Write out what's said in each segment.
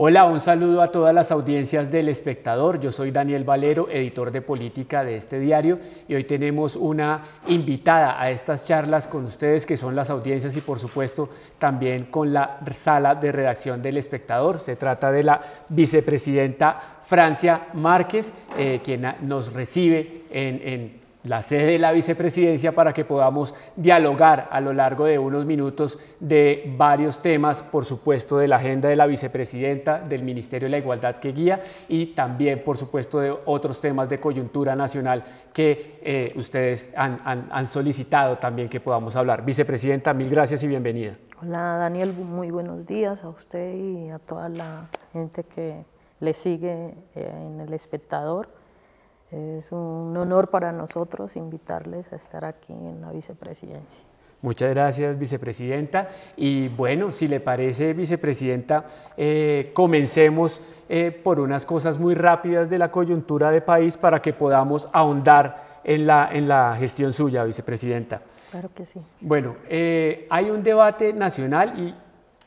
Hola, un saludo a todas las audiencias del espectador. Yo soy Daniel Valero, editor de política de este diario, y hoy tenemos una invitada a estas charlas con ustedes, que son las audiencias y por supuesto también con la sala de redacción del espectador. Se trata de la vicepresidenta Francia Márquez, eh, quien nos recibe en la sede de la vicepresidencia para que podamos dialogar a lo largo de unos minutos de varios temas, por supuesto, de la agenda de la vicepresidenta, del Ministerio de la Igualdad que guía y también, por supuesto, de otros temas de coyuntura nacional que eh, ustedes han, han solicitado también que podamos hablar. Vicepresidenta, mil gracias y bienvenida. Hola Daniel, muy buenos días a usted y a toda la gente que le sigue eh, en el espectador. Es un honor para nosotros invitarles a estar aquí en la vicepresidencia. Muchas gracias, vicepresidenta. Y bueno, si le parece, vicepresidenta, eh, comencemos eh, por unas cosas muy rápidas de la coyuntura de país para que podamos ahondar en la, en la gestión suya, vicepresidenta. Claro que sí. Bueno, eh, hay un debate nacional y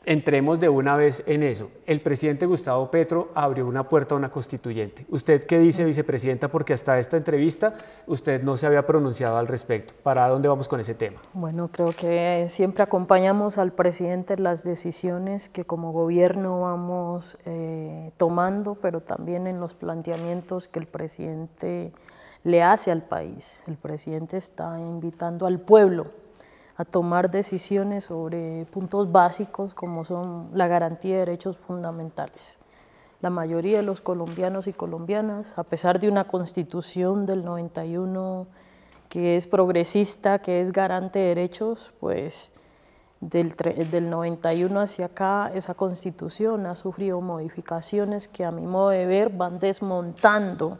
entremos de una vez en eso. El presidente Gustavo Petro abrió una puerta a una constituyente. ¿Usted qué dice, vicepresidenta? Porque hasta esta entrevista usted no se había pronunciado al respecto. ¿Para dónde vamos con ese tema? Bueno, creo que eh, siempre acompañamos al presidente en las decisiones que como gobierno vamos eh, tomando, pero también en los planteamientos que el presidente le hace al país. El presidente está invitando al pueblo a tomar decisiones sobre puntos básicos como son la garantía de derechos fundamentales. La mayoría de los colombianos y colombianas, a pesar de una constitución del 91 que es progresista, que es garante de derechos, pues del, del 91 hacia acá esa constitución ha sufrido modificaciones que a mi modo de ver van desmontando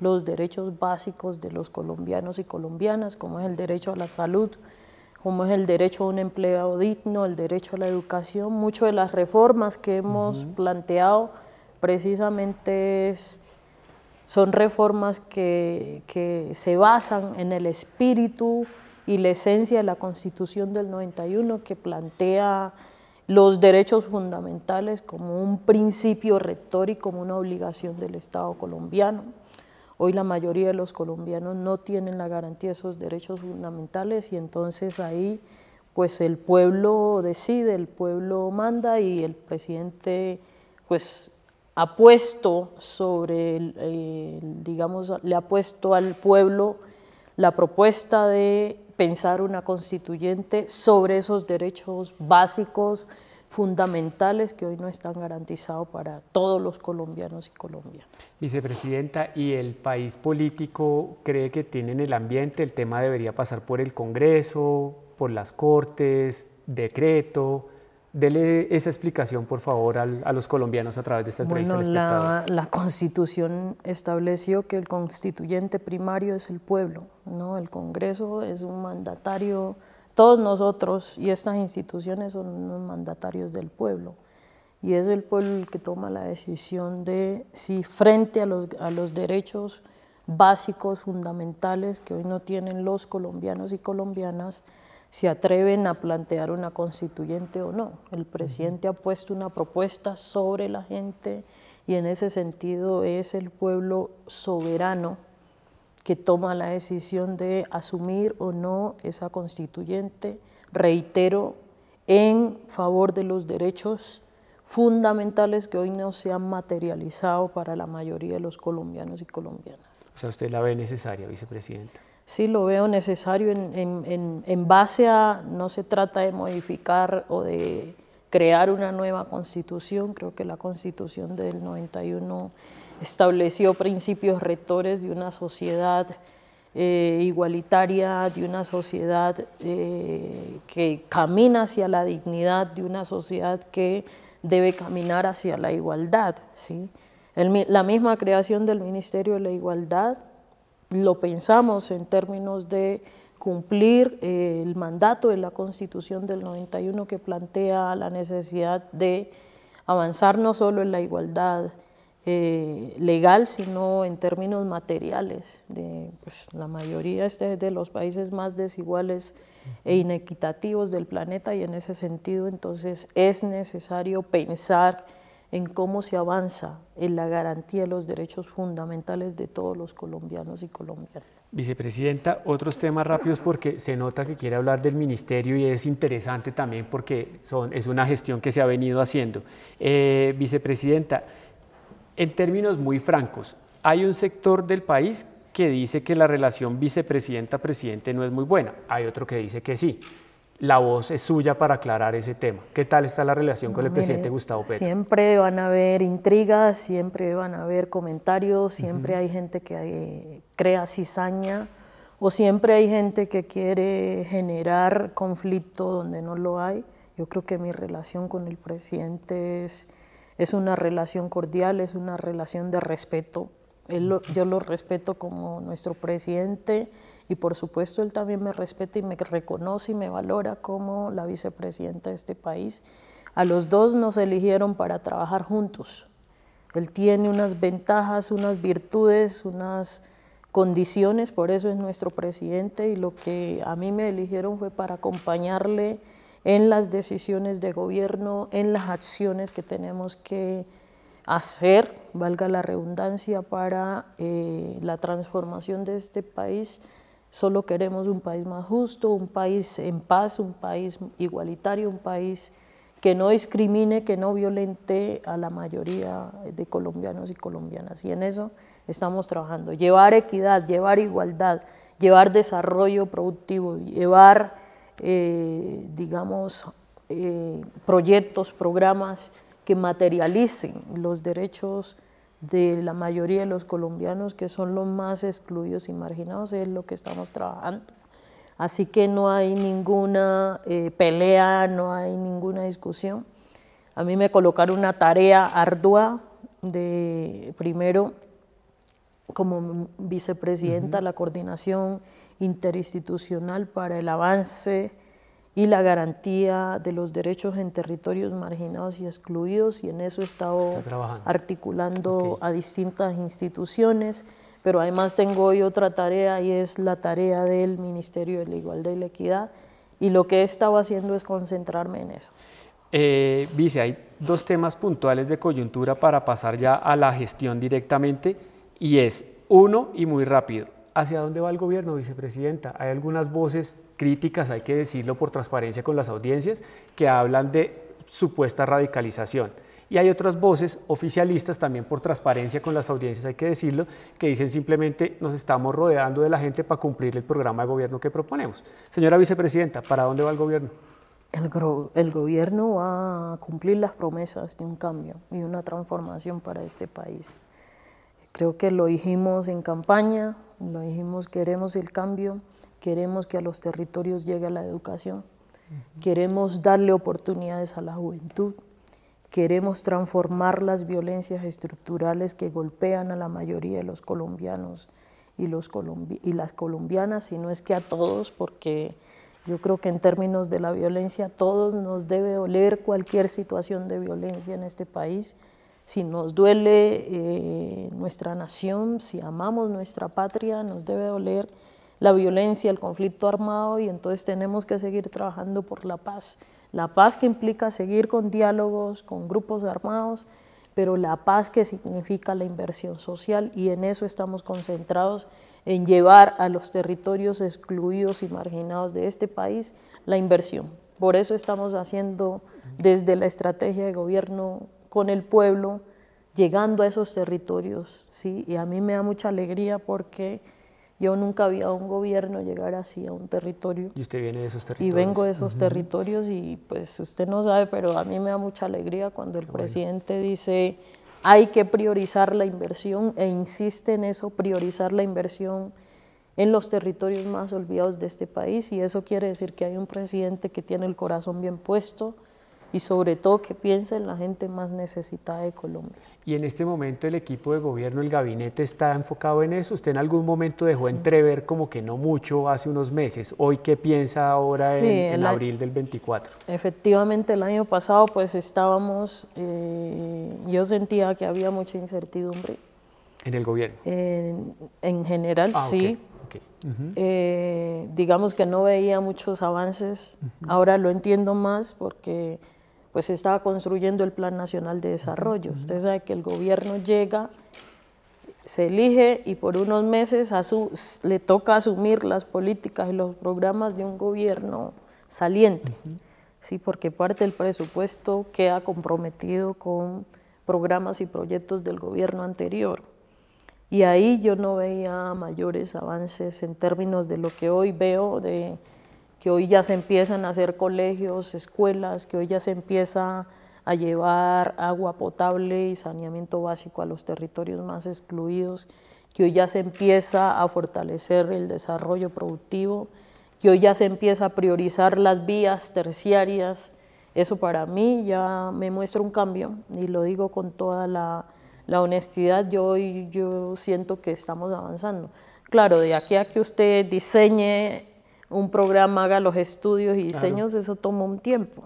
los derechos básicos de los colombianos y colombianas, como es el derecho a la salud, como es el derecho a un empleado digno, el derecho a la educación. Muchas de las reformas que hemos planteado precisamente son reformas que, que, se basan en el espíritu y la esencia de la Constitución del 91 que plantea los derechos fundamentales como un principio rector y como una obligación del Estado colombiano. Hoy la mayoría de los colombianos no tienen la garantía de esos derechos fundamentales y entonces ahí pues el pueblo decide, el pueblo manda y el presidente pues ha puesto sobre, digamos, le ha puesto al pueblo la propuesta de pensar una constituyente sobre esos derechos básicos, fundamentales que hoy no están garantizados para todos los colombianos y colombianas. Vicepresidenta, ¿y el país político cree que tiene en el ambiente? ¿El tema debería pasar por el Congreso, por las Cortes, decreto? Dele esa explicación, por favor, a los colombianos a través de esta entrevista. Bueno, la, la, Constitución estableció que el constituyente primario es el pueblo, ¿no? El Congreso es un mandatario todos nosotros y estas instituciones son mandatarios del pueblo. Y es el pueblo el que toma la decisión de si frente a los, a los derechos básicos, fundamentales que hoy no tienen los colombianos y colombianas, se atreven a plantear una constituyente o no. El presidente ha puesto una propuesta sobre la gente y en ese sentido es el pueblo soberano que toma la decisión de asumir o no esa constituyente, reitero, en favor de los derechos fundamentales que hoy no se han materializado para la mayoría de los colombianos y colombianas. O sea, usted la ve necesaria, vicepresidenta. Sí, lo veo necesario en, en base a, no se trata de modificar o de crear una nueva constitución, creo que la constitución del 91 estableció principios rectores de una sociedad eh, igualitaria, de una sociedad eh, que camina hacia la dignidad, de una sociedad que debe caminar hacia la igualdad. ¿sí? la misma creación del Ministerio de la Igualdad lo pensamos en términos de cumplir eh, el mandato de la Constitución del 91 que plantea la necesidad de avanzar no solo en la igualdad, eh, legal, sino en términos materiales. De, pues, la mayoría es de, los países más desiguales e inequitativos del planeta y en ese sentido entonces es necesario pensar en cómo se avanza en la garantía de los derechos fundamentales de todos los colombianos y colombianas. Vicepresidenta, otros temas rápidos porque se nota que quiere hablar del ministerio y es interesante también porque son, es una gestión que se ha venido haciendo. Eh, vicepresidenta, en términos muy francos, hay un sector del país que dice que la relación vicepresidenta-presidente no es muy buena, hay otro que dice que sí. La voz es suya para aclarar ese tema. ¿Qué tal está la relación con el presidente Gustavo Petro? Siempre van a haber intrigas, siempre van a haber comentarios, siempre hay gente que eh, crea cizaña o siempre hay gente que quiere generar conflicto donde no lo hay. Yo creo que mi relación con el presidente es es una relación cordial, es una relación de respeto. yo lo respeto como nuestro presidente y por supuesto él también me respeta y me reconoce y me valora como la vicepresidenta de este país. A los dos nos eligieron para trabajar juntos. Él tiene unas ventajas, unas virtudes, unas condiciones, por eso es nuestro presidente y lo que a mí me eligieron fue para acompañarle en las decisiones de gobierno, en las acciones que tenemos que hacer, valga la redundancia, para eh, la transformación de este país. Solo queremos un país más justo, un país en paz, un país igualitario, un país que no discrimine, que no violente a la mayoría de colombianos y colombianas. Y en eso estamos trabajando. Llevar equidad, llevar igualdad, llevar desarrollo productivo, llevar eh, digamos, eh, proyectos, programas que materialicen los derechos de la mayoría de los colombianos que son los más excluidos y marginados, es lo que estamos trabajando. Así que no hay ninguna eh, pelea, no hay ninguna discusión. A mí me colocaron una tarea ardua de, primero, como vicepresidenta, la coordinación interinstitucional para el avance y la garantía de los derechos en territorios marginados y excluidos y en eso he estado articulando a distintas instituciones, pero además tengo hoy otra tarea y es la tarea del Ministerio de la Igualdad y la Equidad y lo que he estado haciendo es concentrarme en eso. Eh, vice, hay dos temas puntuales de coyuntura para pasar ya a la gestión directamente y es uno y muy rápido, ¿Hacia dónde va el gobierno, vicepresidenta? Hay algunas voces críticas, hay que decirlo por transparencia con las audiencias, que hablan de supuesta radicalización. Y hay otras voces oficialistas, también por transparencia con las audiencias, hay que decirlo, que dicen simplemente nos estamos rodeando de la gente para cumplir el programa de gobierno que proponemos. Señora vicepresidenta, ¿para dónde va el gobierno? El, gobierno va a cumplir las promesas de un cambio y una transformación para este país. Creo que lo dijimos en campaña, lo dijimos queremos el cambio, queremos que a los territorios llegue la educación, queremos darle oportunidades a la juventud, queremos transformar las violencias estructurales que golpean a la mayoría de los colombianos y, y las colombianas, y no es que a todos, porque yo creo que en términos de la violencia a todos nos debe oler cualquier situación de violencia en este país si nos duele eh, nuestra nación, si amamos nuestra patria, nos debe doler la violencia, el conflicto armado y entonces tenemos que seguir trabajando por la paz. La paz que implica seguir con diálogos, con grupos armados, pero la paz que significa la inversión social y en eso estamos concentrados en llevar a los territorios excluidos y marginados de este país la inversión. Por eso estamos haciendo desde la estrategia de gobierno con el pueblo, llegando a esos territorios, ¿sí? Y a mí me da mucha alegría porque yo nunca había un gobierno llegar así a un territorio. Y usted viene de esos territorios. Y vengo de esos territorios y pues usted no sabe, pero a mí me da mucha alegría cuando el presidente dice hay que priorizar la inversión e insiste en eso, priorizar la inversión en los territorios más olvidados de este país y eso quiere decir que hay un presidente que tiene el corazón bien puesto, y sobre todo que piense en la gente más necesitada de Colombia. Y en este momento el equipo de gobierno, el gabinete está enfocado en eso. Usted en algún momento dejó entrever como que no mucho hace unos meses. Hoy, ¿qué piensa ahora en, abril del 24? Efectivamente, el año pasado pues estábamos, eh, yo sentía que había mucha incertidumbre. ¿En el gobierno? en general, ah, sí. Eh, digamos que no veía muchos avances. Ahora lo entiendo más porque pues se estaba construyendo el Plan Nacional de Desarrollo. Usted sabe que el gobierno llega, se elige y por unos meses le toca asumir las políticas y los programas de un gobierno saliente, ¿sí? porque parte del presupuesto queda comprometido con programas y proyectos del gobierno anterior. Y ahí yo no veía mayores avances en términos de lo que hoy veo de que hoy ya se empiezan a hacer colegios, escuelas, que hoy ya se empieza a llevar agua potable y saneamiento básico a los territorios más excluidos, que hoy ya se empieza a fortalecer el desarrollo productivo, que hoy ya se empieza a priorizar las vías terciarias. Eso para mí ya me muestra un cambio y lo digo con toda la, honestidad. Yo yo siento que estamos avanzando. Claro, de aquí a que usted diseñe un programa haga los estudios y diseños, eso toma un tiempo.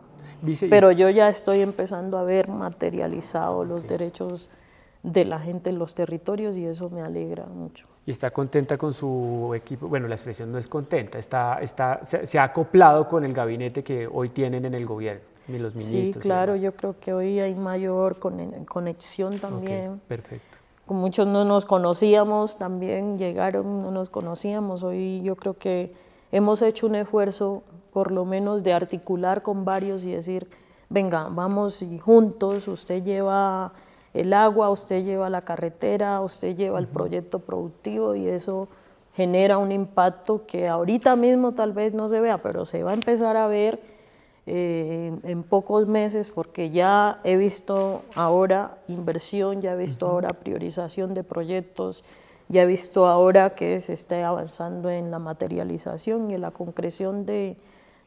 Pero yo ya estoy empezando a ver materializado los derechos de la gente en los territorios y eso me alegra mucho. Y está contenta con su equipo, bueno, la expresión no es contenta, está, está, se, ha acoplado con el gabinete que hoy tienen en el gobierno. sí, claro, yo creo que hoy hay mayor conexión también. perfecto. Con muchos no nos conocíamos, también llegaron, no nos conocíamos. Hoy yo creo que hemos hecho un esfuerzo por lo menos de articular con varios y decir, venga, vamos juntos, usted lleva el agua, usted lleva la carretera, usted lleva el proyecto productivo y eso genera un impacto que ahorita mismo tal vez no se vea, pero se va a empezar a ver eh, en pocos meses porque ya he visto ahora inversión, ya he visto ahora priorización de proyectos, ya he visto ahora que se está avanzando en la materialización y en la concreción de,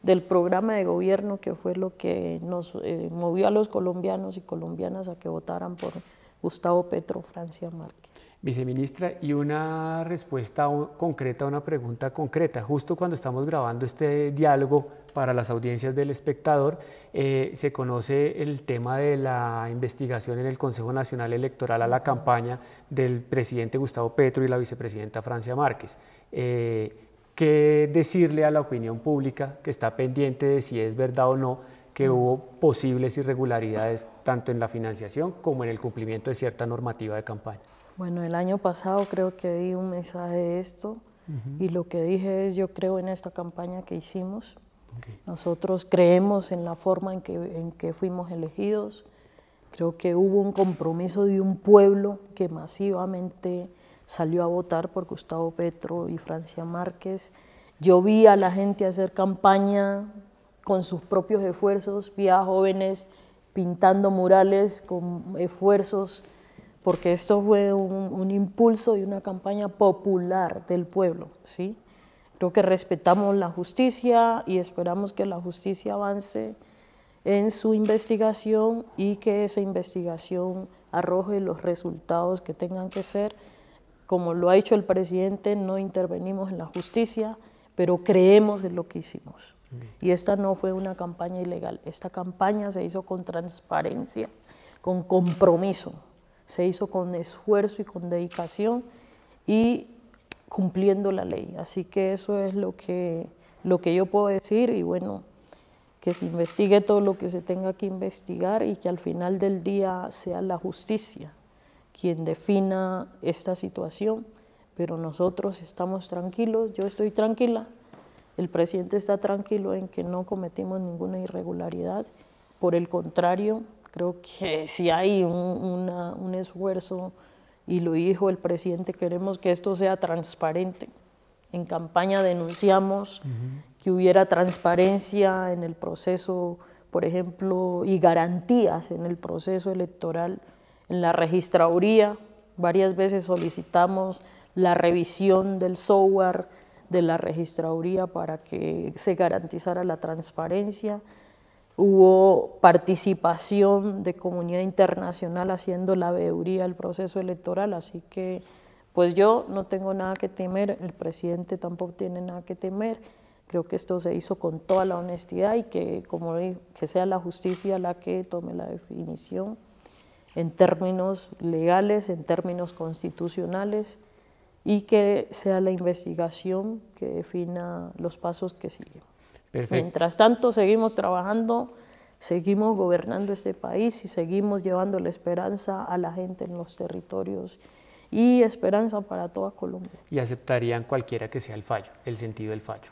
del programa de gobierno que fue lo que nos eh, movió a los colombianos y colombianas a que votaran por, Gustavo Petro, Francia Márquez. Viceministra, y una respuesta concreta una pregunta concreta. Justo cuando estamos grabando este diálogo para las audiencias del espectador, eh, se conoce el tema de la investigación en el Consejo Nacional Electoral a la campaña del presidente Gustavo Petro y la vicepresidenta Francia Márquez. Eh, ¿Qué decirle a la opinión pública que está pendiente de si es verdad o no que hubo posibles irregularidades tanto en la financiación como en el cumplimiento de cierta normativa de campaña. Bueno, el año pasado creo que di un mensaje de esto y lo que dije es yo creo en esta campaña que hicimos. Nosotros creemos en la forma en que, en que fuimos elegidos. Creo que hubo un compromiso de un pueblo que masivamente salió a votar por Gustavo Petro y Francia Márquez. Yo vi a la gente hacer campaña con sus propios esfuerzos, vía jóvenes pintando murales con esfuerzos, porque esto fue un, un impulso y una campaña popular del pueblo, ¿sí? Creo que respetamos la justicia y esperamos que la justicia avance en su investigación y que esa investigación arroje los resultados que tengan que ser. Como lo ha hecho el presidente, no intervenimos en la justicia, pero creemos en lo que hicimos. Y esta no fue una campaña ilegal, esta campaña se hizo con transparencia, con compromiso, se hizo con esfuerzo y con dedicación y cumpliendo la ley. Así que eso es lo que, lo que yo puedo decir y bueno, que se investigue todo lo que se tenga que investigar y que al final del día sea la justicia quien defina esta situación, pero nosotros estamos tranquilos, yo estoy tranquila. El presidente está tranquilo en que no cometimos ninguna irregularidad. Por el contrario, creo que si hay un, esfuerzo, y lo dijo el presidente, queremos que esto sea transparente. En campaña denunciamos que hubiera transparencia en el proceso, por ejemplo, y garantías en el proceso electoral, en la registraduría. Varias veces solicitamos la revisión del software de la registraduría para que se garantizara la transparencia. Hubo participación de comunidad internacional haciendo la veeduría al proceso electoral, así que pues yo no tengo nada que temer, el presidente tampoco tiene nada que temer. Creo que esto se hizo con toda la honestidad y que, como que sea la justicia la que tome la definición en términos legales, en términos constitucionales y que sea la investigación que defina los pasos que siguen. Mientras tanto, seguimos trabajando, seguimos gobernando este país y seguimos llevando la esperanza a la gente en los territorios y esperanza para toda Colombia. ¿Y aceptarían cualquiera que sea el fallo, el sentido del fallo?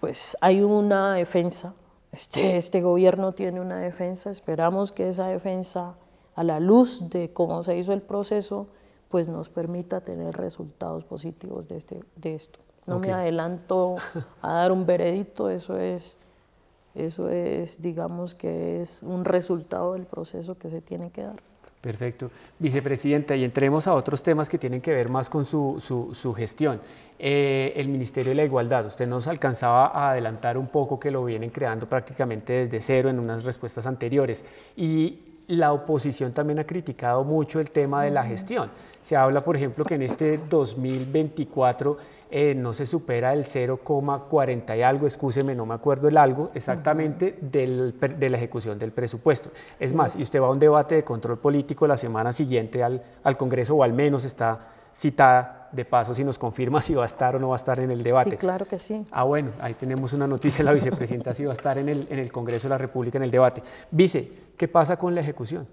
Pues hay una defensa, este, este gobierno tiene una defensa, esperamos que esa defensa, a la luz de cómo se hizo el proceso, pues nos permita tener resultados positivos de, este, de esto. No me adelanto a dar un veredicto, eso es, eso es, digamos que es un resultado del proceso que se tiene que dar. Perfecto. Vicepresidenta, y entremos a otros temas que tienen que ver más con su, gestión. Eh, el Ministerio de la Igualdad, usted nos alcanzaba a adelantar un poco que lo vienen creando prácticamente desde cero en unas respuestas anteriores. Y la oposición también ha criticado mucho el tema de la gestión. Se habla, por ejemplo, que en este 2024 eh, no se supera el 0,40 y algo, excúseme, no me acuerdo el algo, exactamente de la ejecución del presupuesto. es más, y usted va a un debate de control político la semana siguiente al, al Congreso, o al menos está citada de paso si nos confirma si va a estar o no va a estar en el debate. Sí, claro que sí. Ah, bueno, ahí tenemos una noticia, la vicepresidenta si va a estar en el, en el Congreso de la República en el debate. Vice, ¿Qué pasa con la ejecución?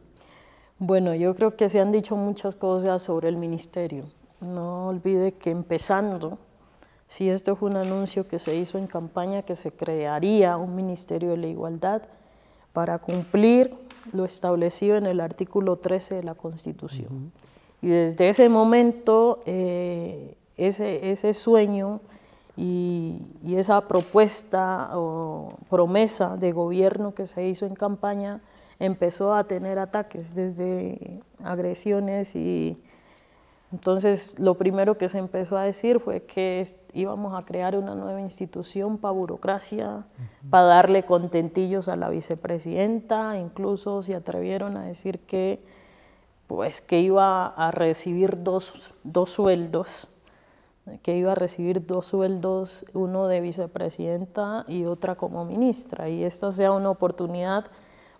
Bueno, yo creo que se han dicho muchas cosas sobre el ministerio. No olvide que empezando, si esto es un anuncio que se hizo en campaña, que se crearía un ministerio de la igualdad para cumplir lo establecido en el artículo 13 de la Constitución. Y desde ese momento, eh, ese, sueño y, esa propuesta o promesa de gobierno que se hizo en campaña empezó a tener ataques desde agresiones y entonces lo primero que se empezó a decir fue que íbamos a crear una nueva institución para burocracia, para darle contentillos a la vicepresidenta, incluso se atrevieron a decir que pues que iba a recibir dos, dos sueldos, que iba a recibir dos sueldos, uno de vicepresidenta y otra como ministra, y esta sea una oportunidad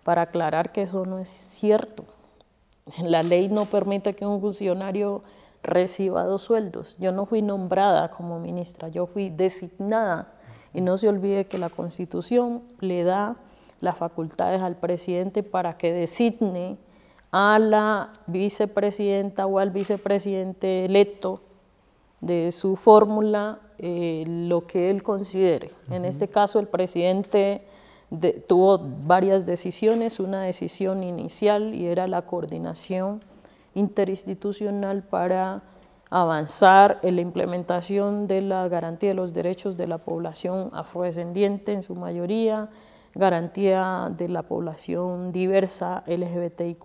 para aclarar que eso no es cierto. La ley no permite que un funcionario reciba dos sueldos. Yo no fui nombrada como ministra, yo fui designada. Y no se olvide que la Constitución le da las facultades al presidente para que designe a la vicepresidenta o al vicepresidente electo de su fórmula eh, lo que él considere. En este caso, el presidente tuvo varias decisiones, una decisión inicial y era la coordinación interinstitucional para avanzar en la implementación de la garantía de los derechos de la población afrodescendiente en su mayoría, garantía de la población diversa LGBTIQ+,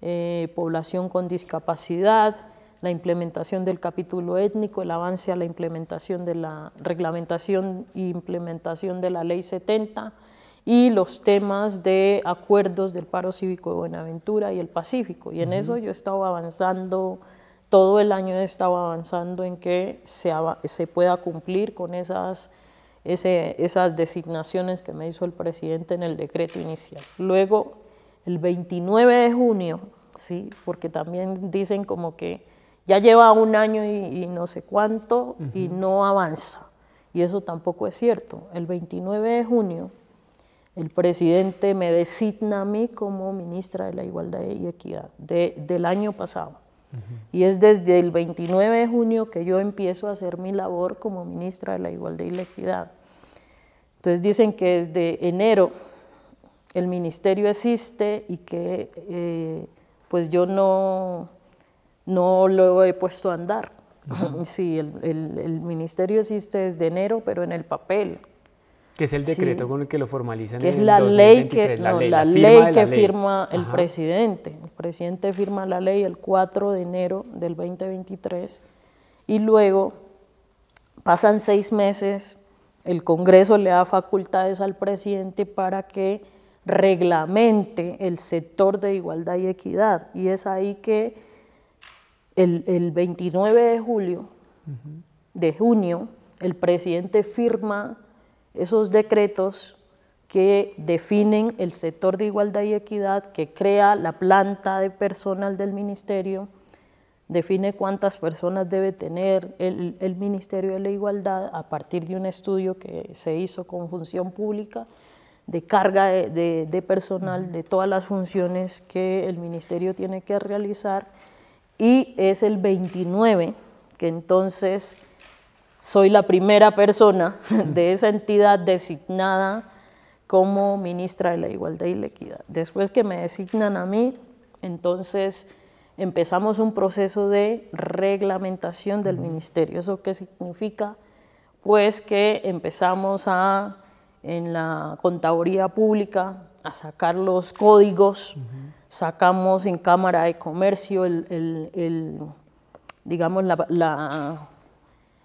eh, población con discapacidad, la implementación del capítulo étnico, el avance a la implementación de la reglamentación e implementación de la Ley 70 y los temas de acuerdos del paro cívico de Buenaventura y el Pacífico. Y en eso yo he estado avanzando, todo el año he estado avanzando en que se, se pueda cumplir con esas, esas designaciones que me hizo el presidente en el decreto inicial. Luego, el 29 de junio, ¿sí? porque también dicen como que ya lleva un año y, no sé cuánto y no avanza. Y eso tampoco es cierto. El 29 de junio, el presidente me designa a mí como ministra de la Igualdad y Equidad del año pasado. Y es desde el 29 de junio que yo empiezo a hacer mi labor como ministra de la Igualdad y la Equidad. Entonces dicen que desde enero el ministerio existe y que eh, pues yo no, no lo he puesto a andar. Sí, el, el, ministerio existe desde enero, pero en el papel. Que es el decreto con el que lo formalizan. es en la, ley que, la, ley, la, ley que, firma el presidente. El presidente firma la ley el 4 de enero del 2023 y luego pasan seis meses, el Congreso le da facultades al presidente para que reglamente el sector de igualdad y equidad. Y es ahí que el, 29 de julio, de junio, el presidente firma esos decretos que definen el sector de igualdad y equidad, que crea la planta de personal del ministerio, define cuántas personas debe tener el, Ministerio de la Igualdad a partir de un estudio que se hizo con función pública de carga de personal, de todas las funciones que el Ministerio tiene que realizar y es el 29, que entonces soy la primera persona de esa entidad designada como ministra de la Igualdad y la Equidad. Después que me designan a mí, entonces empezamos un proceso de reglamentación del ministerio. ¿Eso qué significa? Pues que empezamos a, en la contaduría pública, a sacar los códigos sacamos en Cámara de Comercio el, el, digamos, la, la,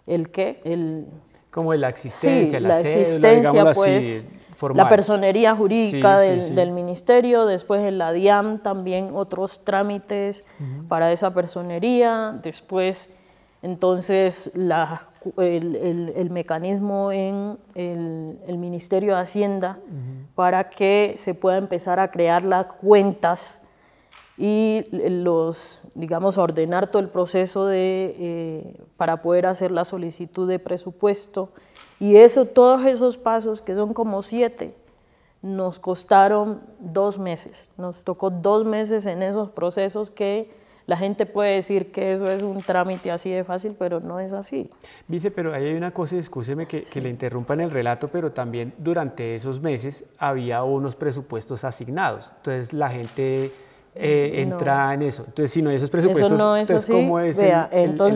el qué, el... Como la existencia, la, existencia, pues, la personería jurídica del, ministerio, después en la DIAM también otros trámites para esa personería, después entonces, el, mecanismo en el, Ministerio de Hacienda para que se pueda empezar a crear las cuentas y los, digamos, ordenar todo el proceso eh, para poder hacer la solicitud de presupuesto. Y eso, todos esos pasos, que son como siete, nos costaron dos meses. Nos tocó dos meses en esos procesos que la gente puede decir que eso es un trámite así de fácil, pero no es así. Dice, pero ahí hay una cosa, discúlpeme que, que le interrumpa en el relato, pero también durante esos meses había unos presupuestos asignados. Entonces la gente eh, mm, entra en eso. Entonces, si no hay esos presupuestos, no es entonces, pues, ¿cómo es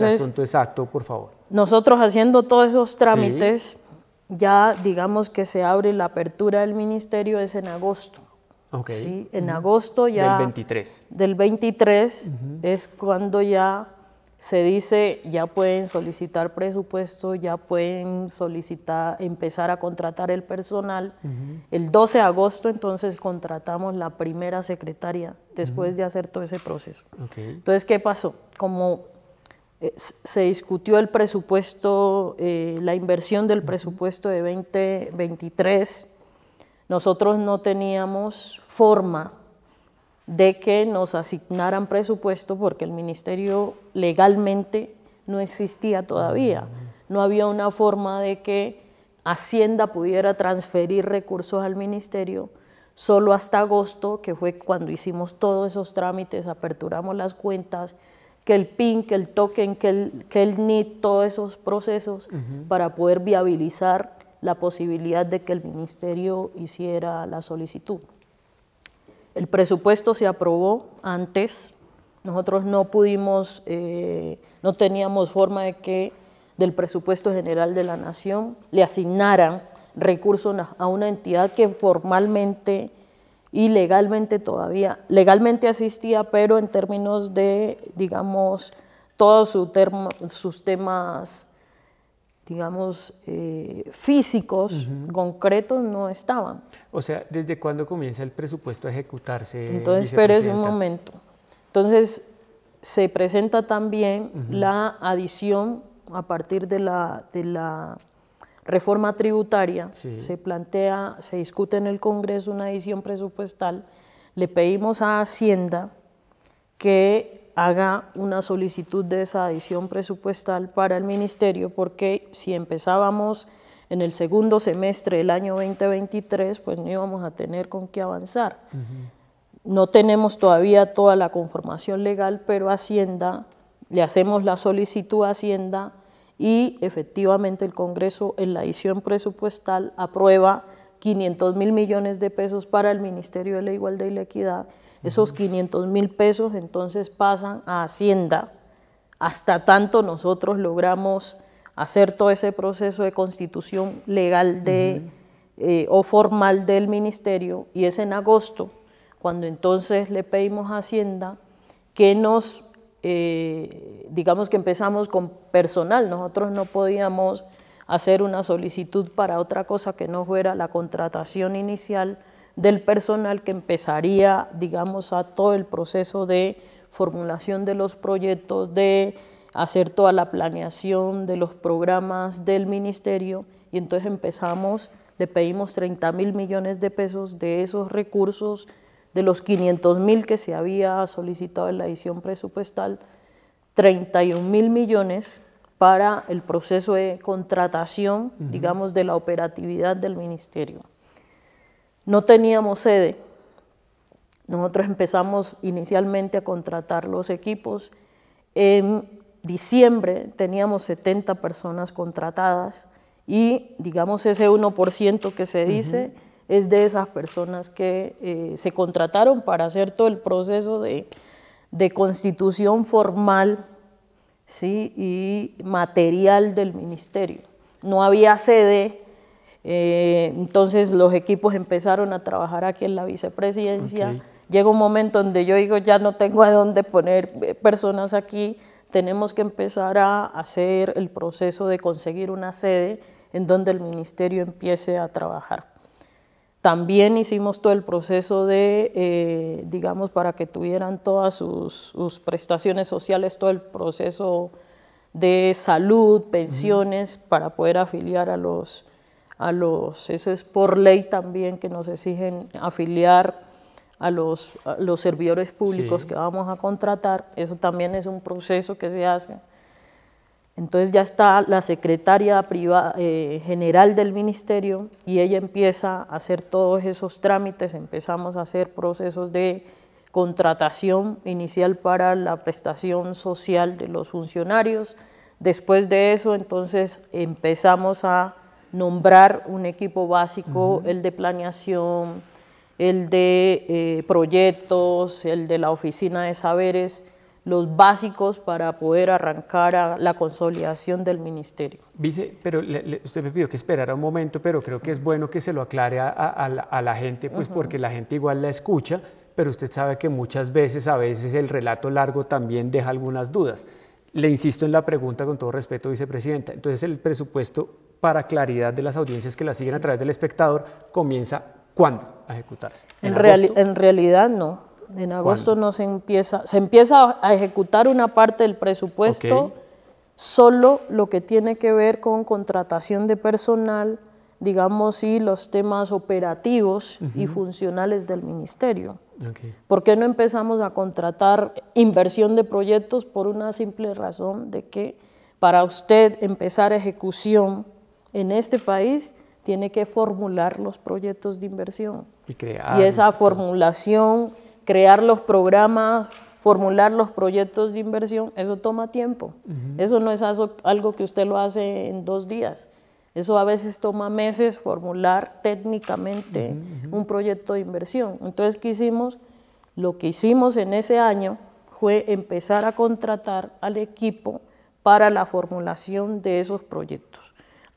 el, asunto exacto, por favor? Nosotros haciendo todos esos trámites, ya digamos que se abre la apertura del ministerio es en agosto. ¿sí? En agosto ya... Del 23. Del 23 es cuando ya se dice, ya pueden solicitar presupuesto, ya pueden solicitar, empezar a contratar el personal. El 12 de agosto entonces contratamos la primera secretaria después de hacer todo ese proceso. Entonces, ¿qué pasó? Como eh, se discutió el presupuesto, eh, la inversión del presupuesto de 2023 nosotros no teníamos forma de que nos asignaran presupuesto porque el ministerio legalmente no existía todavía. No había una forma de que Hacienda pudiera transferir recursos al ministerio solo hasta agosto, que fue cuando hicimos todos esos trámites, aperturamos las cuentas, que el PIN, que el token, que el, que el NIT, todos esos procesos para poder viabilizar la posibilidad de que el ministerio hiciera la solicitud. El presupuesto se aprobó antes, nosotros no pudimos, eh, no teníamos forma de que del presupuesto general de la nación le asignaran recursos a una entidad que formalmente y legalmente todavía, legalmente asistía, pero en términos de, digamos, todos sus temas digamos, eh, físicos, concretos, no estaban. O sea, ¿desde cuándo comienza el presupuesto a ejecutarse? Entonces, espérese un momento. Entonces, se presenta también la adición a partir de la, de la reforma tributaria, se plantea, se discute en el Congreso una adición presupuestal, le pedimos a Hacienda que haga una solicitud de esa adición presupuestal para el ministerio, porque si empezábamos en el segundo semestre del año 2023, pues no íbamos a tener con qué avanzar. No tenemos todavía toda la conformación legal, pero Hacienda, le hacemos la solicitud a Hacienda y efectivamente el Congreso en la adición presupuestal aprueba 500 mil millones de pesos para el Ministerio de la Igualdad y la Equidad esos 500 mil pesos entonces pasan a Hacienda. Hasta tanto nosotros logramos hacer todo ese proceso de constitución legal eh, o formal del ministerio y es en agosto cuando entonces le pedimos a Hacienda que nos, eh, digamos que empezamos con personal, nosotros no podíamos hacer una solicitud para otra cosa que no fuera la contratación inicial del personal que empezaría, digamos, a todo el proceso de formulación de los proyectos, de hacer toda la planeación de los programas del ministerio y entonces empezamos, le pedimos 30 mil millones de pesos de esos recursos, de los 500 mil que se había solicitado en la edición presupuestal, 31 mil millones para el proceso de contratación, digamos, de la operatividad del ministerio. No teníamos sede. Nosotros empezamos inicialmente a contratar los equipos. En diciembre teníamos 70 personas contratadas y digamos ese 1% que se dice es de esas personas que eh, se contrataron para hacer todo el proceso de, constitución formal ¿sí? y material del ministerio. No había sede eh, entonces los equipos empezaron a trabajar aquí en la vicepresidencia. Llega un momento donde yo digo, ya no tengo a dónde poner eh, personas aquí, tenemos que empezar a hacer el proceso de conseguir una sede en donde el ministerio empiece a trabajar. También hicimos todo el proceso de, eh, digamos, para que tuvieran todas sus, prestaciones sociales, todo el proceso de salud, pensiones, para poder afiliar a los, a los, eso es por ley también que nos exigen afiliar a los, los servidores públicos que vamos a contratar, eso también es un proceso que se hace. Entonces ya está la secretaria priva eh, general del ministerio y ella empieza a hacer todos esos trámites, empezamos a hacer procesos de contratación inicial para la prestación social de los funcionarios. Después de eso, entonces empezamos a nombrar un equipo básico, el de planeación, el de eh, proyectos, el de la oficina de saberes, los básicos para poder arrancar a la consolidación del ministerio. Vice, pero usted me pidió que esperara un momento, pero creo que es bueno que se lo aclare a, la, gente, pues porque la gente igual la escucha, pero usted sabe que muchas veces, a veces el relato largo también deja algunas dudas. Le insisto en la pregunta con todo respeto, vicepresidenta. Entonces el presupuesto para claridad de las audiencias que la siguen a través del espectador, comienza cuándo a ejecutarse. En, en, realidad no. En agosto no se empieza, se empieza a ejecutar una parte del presupuesto, solo lo que tiene que ver con contratación de personal, digamos, y los temas operativos y funcionales del ministerio. ¿Por qué no empezamos a contratar inversión de proyectos por una simple razón de que para usted empezar ejecución en este país tiene que formular los proyectos de inversión. Y, crear. y esa este formulación, crear los programas, formular los proyectos de inversión, eso toma tiempo. Eso no es algo que usted lo hace en dos días. Eso a veces toma meses formular técnicamente un proyecto de inversión. Entonces, ¿qué hicimos? Lo que hicimos en ese año fue empezar a contratar al equipo para la formulación de esos proyectos.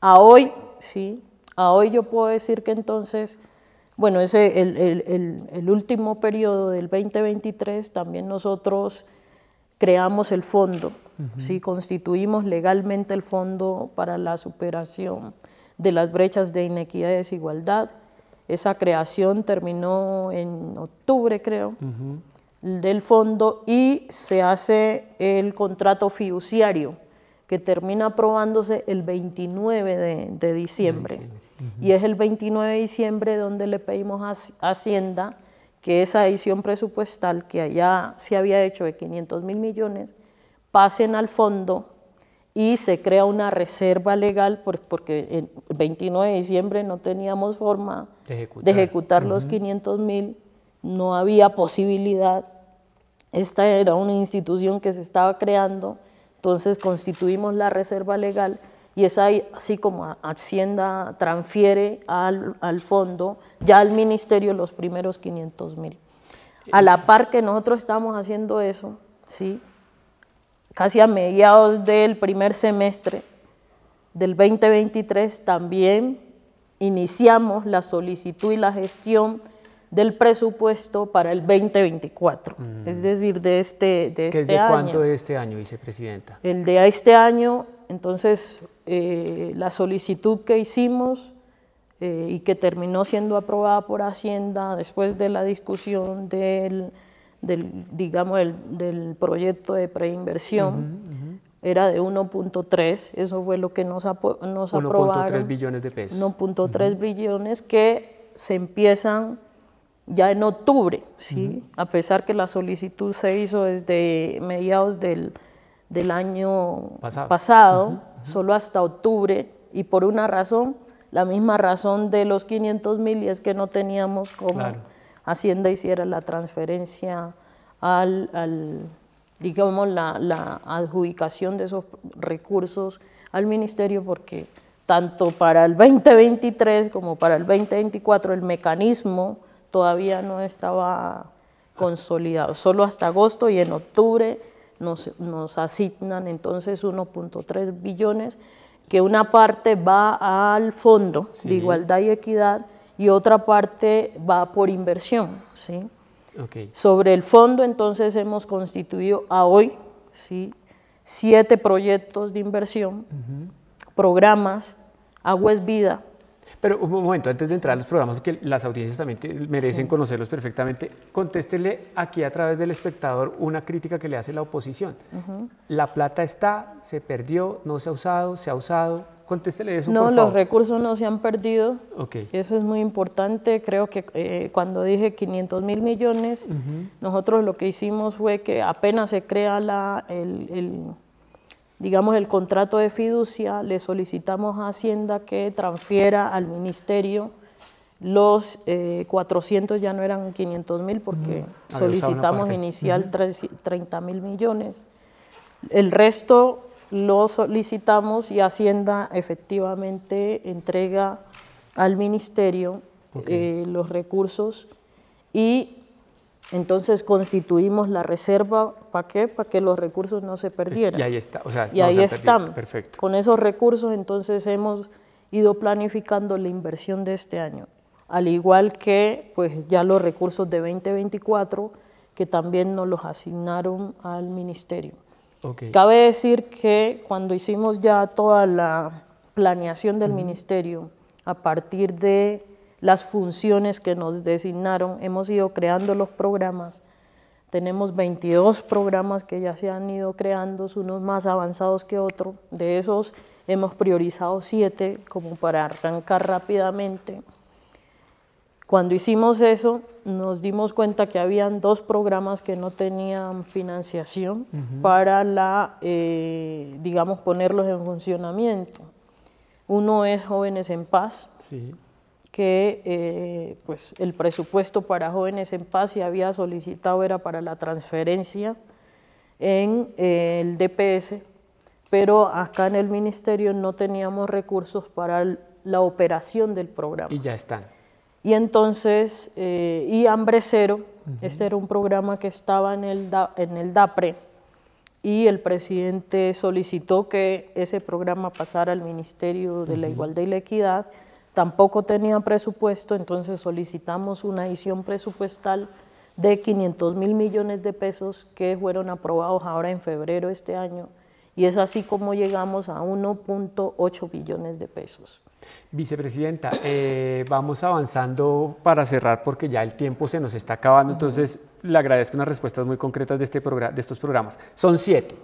A hoy, sí, a hoy yo puedo decir que entonces, bueno, ese, el, último periodo del 2023 también nosotros creamos el fondo, ¿sí? constituimos legalmente el fondo para la superación de las brechas de inequidad y desigualdad. Esa creación terminó en octubre, creo, del fondo y se hace el contrato fiduciario que termina aprobándose el 29 de, diciembre. Y es el 29 de diciembre donde le pedimos a Hacienda que esa edición presupuestal que allá se había hecho de 500 mil millones pasen al fondo y se crea una reserva legal porque el 29 de diciembre no teníamos forma de ejecutar, los 500 mil, no había posibilidad. Esta era una institución que se estaba creando entonces constituimos la reserva legal y es así como Hacienda transfiere al, fondo, ya al ministerio los primeros 500 mil. A la par que nosotros estamos haciendo eso, ¿sí? casi a mediados del primer semestre del 2023 también iniciamos la solicitud y la gestión del presupuesto para el 2024, mm. es decir, de este, de este es de año. ¿Cuánto de este año, vicepresidenta? El de este año, entonces, eh, la solicitud que hicimos eh, y que terminó siendo aprobada por Hacienda después de la discusión del, del digamos, el, del proyecto de preinversión, era de 1.3, eso fue lo que nos, nos aprobaron. 1.3 billones de pesos. 1.3 billones que se empiezan ya en octubre, ¿sí? a pesar que la solicitud se hizo desde mediados del, año pasado, solo hasta octubre, y por una razón, la misma razón de los 500 mil, y es que no teníamos como Hacienda hiciera la transferencia al, digamos, la, la adjudicación de esos recursos al ministerio, porque tanto para el 2023 como para el 2024 el mecanismo todavía no estaba consolidado, solo hasta agosto y en octubre nos, asignan entonces 1.3 billones, que una parte va al fondo de igualdad y equidad y otra parte va por inversión. Sobre el fondo entonces hemos constituido a hoy ¿sí? siete proyectos de inversión, programas, aguas Vida, pero un momento, antes de entrar a los programas, porque las audiencias también merecen conocerlos perfectamente, contéstele aquí a través del espectador una crítica que le hace la oposición. La plata está, se perdió, no se ha usado, se ha usado. Contéstele eso. No, por favor. los recursos no se han perdido. Okay. Eso es muy importante. Creo que eh, cuando dije 500 mil millones, nosotros lo que hicimos fue que apenas se crea la, el digamos, el contrato de fiducia, le solicitamos a Hacienda que transfiera al ministerio los 400, eh, ya no eran 500 mil, porque ah, solicitamos inicial 30 mil millones. El resto lo solicitamos y Hacienda efectivamente entrega al ministerio eh, los recursos y entonces constituimos la reserva, ¿para qué? Para que los recursos no se perdieran. Y ahí está, o sea, y ahí están. Perfecto. Con esos recursos entonces hemos ido planificando la inversión de este año, al igual que pues ya los recursos de 2024 que también nos los asignaron al ministerio. Okay. Cabe decir que cuando hicimos ya toda la planeación del ministerio a partir de las funciones que nos designaron. Hemos ido creando los programas. Tenemos 22 programas que ya se han ido creando, unos más avanzados que otros. De esos hemos priorizado siete como para arrancar rápidamente. Cuando hicimos eso, nos dimos cuenta que habían dos programas que no tenían financiación para la, eh, digamos, ponerlos en funcionamiento. Uno es Jóvenes en Paz, sí que eh, pues el presupuesto para jóvenes en paz se había solicitado era para la transferencia en eh, el DPS, pero acá en el ministerio no teníamos recursos para la operación del programa. Y ya están. Y entonces, eh, y Hambre Cero, este era un programa que estaba en el, en el DAPRE, y el presidente solicitó que ese programa pasara al Ministerio de la Igualdad y la Equidad, tampoco tenía presupuesto, entonces solicitamos una adición presupuestal de 500 mil millones de pesos que fueron aprobados ahora en febrero de este año y es así como llegamos a 1.8 billones de pesos. Vicepresidenta, eh, vamos avanzando para cerrar porque ya el tiempo se nos está acabando, entonces le agradezco unas respuestas muy concretas de, este de estos programas. Son siete,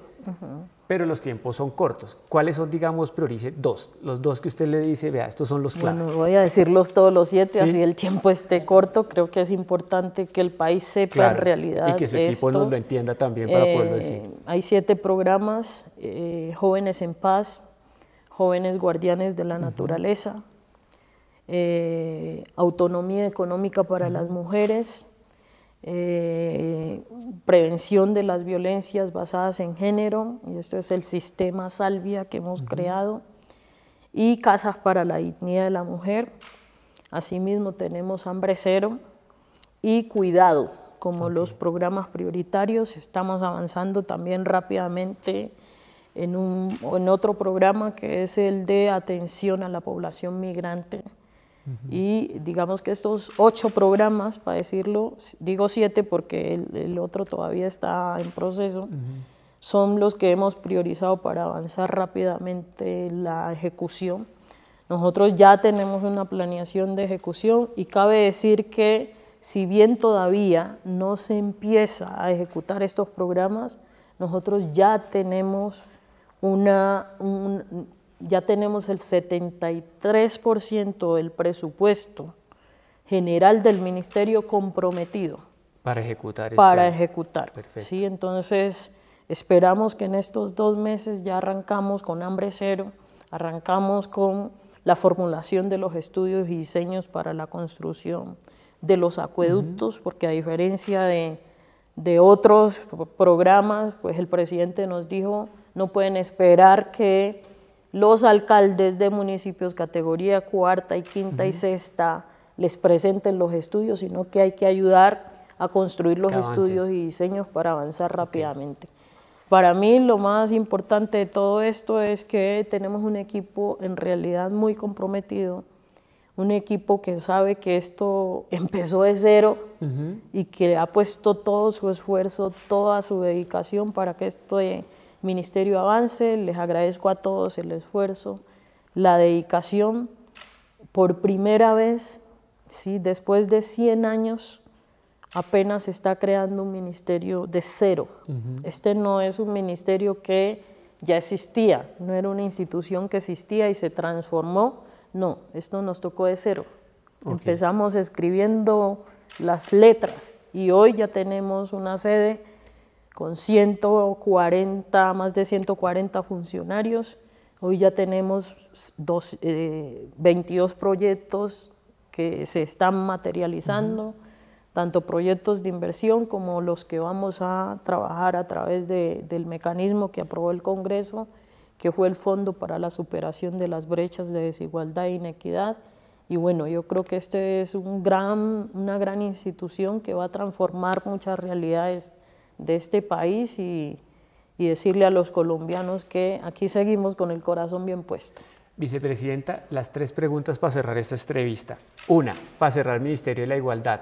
pero los tiempos son cortos. ¿Cuáles son, digamos, priorice dos? Los dos que usted le dice, vea, estos son los claves. Bueno, voy a decirlos todos los siete, así el tiempo esté corto. Creo que es importante que el país sepa la en realidad. Y que su equipo nos lo entienda también para poder eh, decir. Hay siete programas: eh, Jóvenes en Paz, Jóvenes Guardianes de la Naturaleza, eh, Autonomía Económica para las Mujeres eh, prevención de las violencias basadas en género, y esto es el sistema Salvia que hemos creado, y Casas para la Dignidad de la Mujer. Asimismo tenemos Hambre Cero y Cuidado, como los programas prioritarios. Estamos avanzando también rápidamente en, un, en otro programa que es el de atención a la población migrante y digamos que estos ocho programas, para decirlo, digo siete porque el, otro todavía está en proceso, son los que hemos priorizado para avanzar rápidamente la ejecución. Nosotros ya tenemos una planeación de ejecución y cabe decir que si bien todavía no se empieza a ejecutar estos programas, nosotros ya tenemos una, ya tenemos el 73% del presupuesto general del ministerio comprometido. Para ejecutar. Este para ejecutar. Sí, entonces esperamos que en estos dos meses ya arrancamos con hambre cero, arrancamos con la formulación de los estudios y diseños para la construcción de los acueductos, porque a diferencia de, de otros programas, pues el presidente nos dijo, no pueden esperar que los alcaldes de municipios categoría cuarta y quinta y sexta les presenten los estudios, sino que hay que ayudar a construir los estudios y diseños para avanzar rápidamente. Para mí lo más importante de todo esto es que tenemos un equipo en realidad muy comprometido, un equipo que sabe que esto empezó de cero y que ha puesto todo su esfuerzo, toda su dedicación para que esto Ministerio Avance. Les agradezco a todos el esfuerzo, la dedicación. Por primera vez, ¿sí? después de 100 años, apenas se está creando un ministerio de cero. Este no es un ministerio que ya existía, no era una institución que existía y se transformó. No, esto nos tocó de cero. Empezamos escribiendo las letras y hoy ya tenemos una sede con 140, más de 140 funcionarios. Hoy ya tenemos 22 eh, proyectos que se están materializando, tanto proyectos de inversión como los que vamos a trabajar a través del mecanismo que aprobó el Congreso, que fue el Fondo para la Superación de las Brechas de Desigualdad e Inequidad. Y bueno, yo creo que este es un gran, una gran institución que va a transformar muchas realidades de este país y, decirle a los colombianos que aquí seguimos con el corazón bien puesto. Vicepresidenta, las tres preguntas para cerrar esta entrevista. Una, para cerrar el Ministerio de la Igualdad.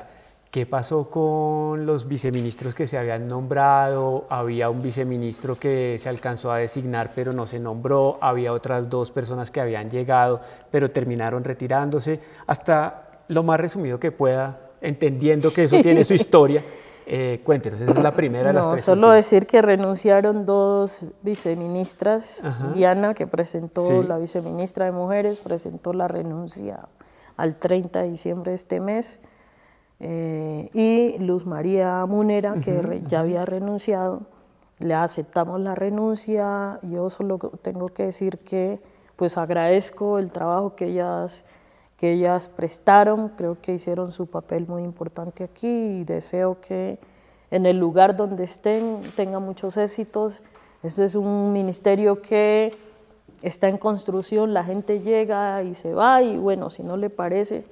¿Qué pasó con los viceministros que se habían nombrado? Había un viceministro que se alcanzó a designar pero no se nombró. Había otras dos personas que habían llegado pero terminaron retirándose. Hasta lo más resumido que pueda, entendiendo que eso tiene su historia. Eh, cuéntenos, esa es la primera de no, Solo decir que renunciaron dos viceministras. Diana, que presentó, la viceministra de Mujeres, presentó la renuncia al 30 de diciembre de este mes. Eh, y Luz María Munera, que ya había renunciado, le aceptamos la renuncia. Yo solo tengo que decir que pues agradezco el trabajo que ellas que ellas prestaron. Creo que hicieron su papel muy importante aquí y deseo que en el lugar donde estén tengan muchos éxitos. esto es un ministerio que está en construcción, la gente llega y se va y bueno, si no le parece,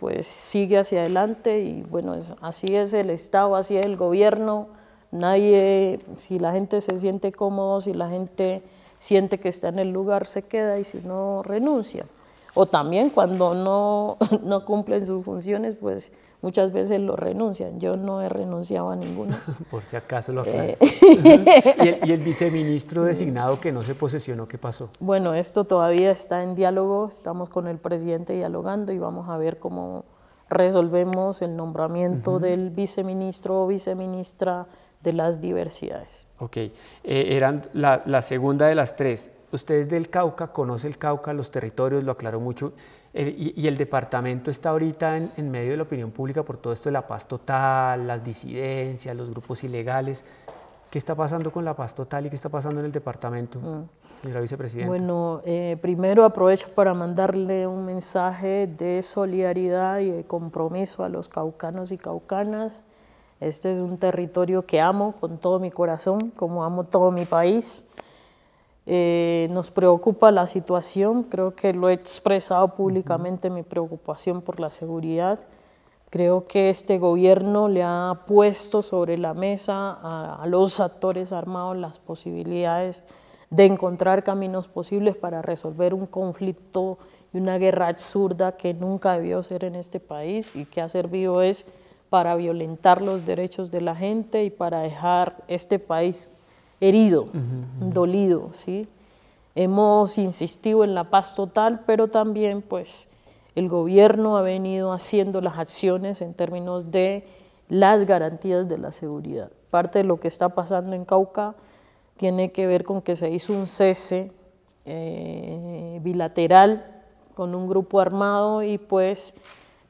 pues sigue hacia adelante y bueno, así es el Estado, así es el gobierno. Nadie, si la gente se siente cómodo, si la gente siente que está en el lugar, se queda y si no, renuncia. O también cuando no, no cumplen sus funciones, pues muchas veces lo renuncian. Yo no he renunciado a ninguno. Por si acaso lo eh. ¿Y, el, ¿Y, el, viceministro designado que no se posesionó, qué pasó? Bueno, esto todavía está en diálogo, estamos con el presidente dialogando y vamos a ver cómo resolvemos el nombramiento del viceministro o viceministra de las diversidades. Ok, eh, eran la, la segunda de las tres. Usted es del Cauca, conoce el Cauca, los territorios, lo aclaró mucho, eh, y, el departamento está ahorita en, medio de la opinión pública por todo esto de la paz total, las disidencias, los grupos ilegales. ¿Qué está pasando con la paz total y qué está pasando en el departamento, mm. señora vicepresidenta? Bueno, eh, primero aprovecho para mandarle un mensaje de solidaridad y de compromiso a los caucanos y caucanas. Este es un territorio que amo con todo mi corazón, como amo todo mi país. Eh, nos preocupa la situación, creo que lo he expresado públicamente mi preocupación por la seguridad. Creo que este gobierno le ha puesto sobre la mesa a, a los actores armados las posibilidades de encontrar caminos posibles para resolver un conflicto y una guerra absurda que nunca debió ser en este país y que ha servido es para violentar los derechos de la gente y para dejar este país herido, dolido, ¿sí? Hemos insistido en la paz total, pero también pues el gobierno ha venido haciendo las acciones en términos de las garantías de la seguridad. Parte de lo que está pasando en Cauca tiene que ver con que se hizo un cese eh, bilateral con un grupo armado y pues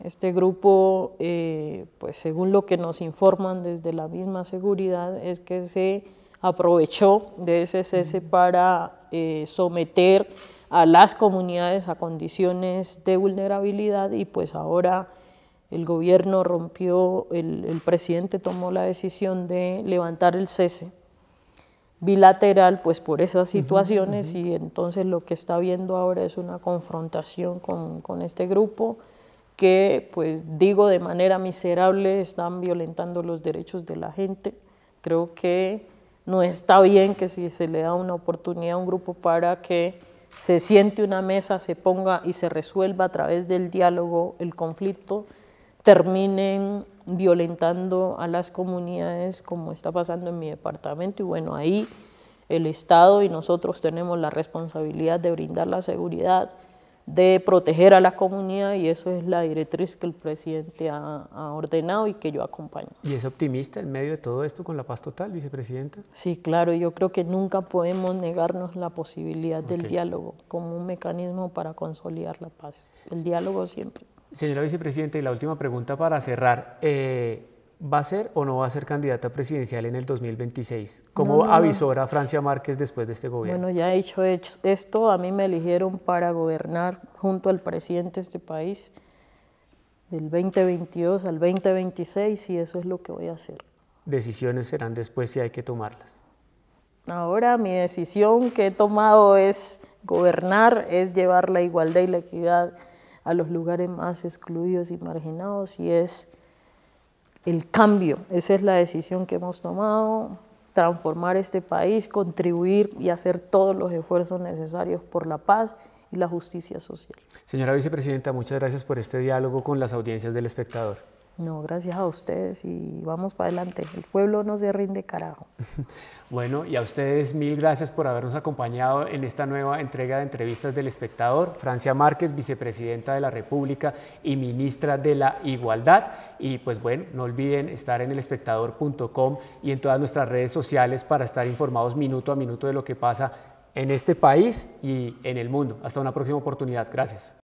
este grupo, eh, pues según lo que nos informan desde la misma seguridad, es que se aprovechó de ese cese para eh, someter a las comunidades a condiciones de vulnerabilidad y pues ahora el gobierno rompió, el, presidente tomó la decisión de levantar el cese bilateral pues por esas situaciones y entonces lo que está viendo ahora es una confrontación con, con, este grupo que pues digo de manera miserable están violentando los derechos de la gente. Creo que no está bien que si se le da una oportunidad a un grupo para que se siente una mesa, se ponga y se resuelva a través del diálogo el conflicto, terminen violentando a las comunidades como está pasando en mi departamento y bueno, ahí el Estado y nosotros tenemos la responsabilidad de brindar la seguridad, de proteger a la comunidad y eso es la directriz que el presidente ha, ordenado y que yo acompaño. ¿Y es optimista en medio de todo esto con la paz total, vicepresidenta? Sí, claro, yo creo que nunca podemos negarnos la posibilidad del diálogo como un mecanismo para consolidar la paz. El diálogo siempre. Señora vicepresidenta, y la última pregunta para cerrar. Eh, ¿Va a ser o no va a ser candidata presidencial en el 2026? ¿Cómo avisora Francia Márquez después de este gobierno? Bueno, ya he hecho esto, a mí me eligieron para gobernar junto al presidente de este país del 2022 al 2026 y eso es lo que voy a hacer. Decisiones serán después si hay que tomarlas. Ahora mi decisión que he tomado es gobernar, es llevar la igualdad y la equidad a los lugares más excluidos y marginados y es el cambio. Esa es la decisión que hemos tomado, transformar este país, contribuir y hacer todos los esfuerzos necesarios por la paz y la justicia social. Señora vicepresidenta, muchas gracias por este diálogo con las audiencias del espectador. No, gracias a ustedes y vamos para adelante. El pueblo no se rinde carajo. Bueno, y a ustedes mil gracias por habernos acompañado en esta nueva entrega de entrevistas del espectador. Francia Márquez, vicepresidenta de la República y ministra de la Igualdad. Y pues bueno, no olviden estar en elespectador.com y en todas nuestras redes sociales para estar informados minuto a minuto de lo que pasa en este país y en el mundo. Hasta una próxima oportunidad. Gracias.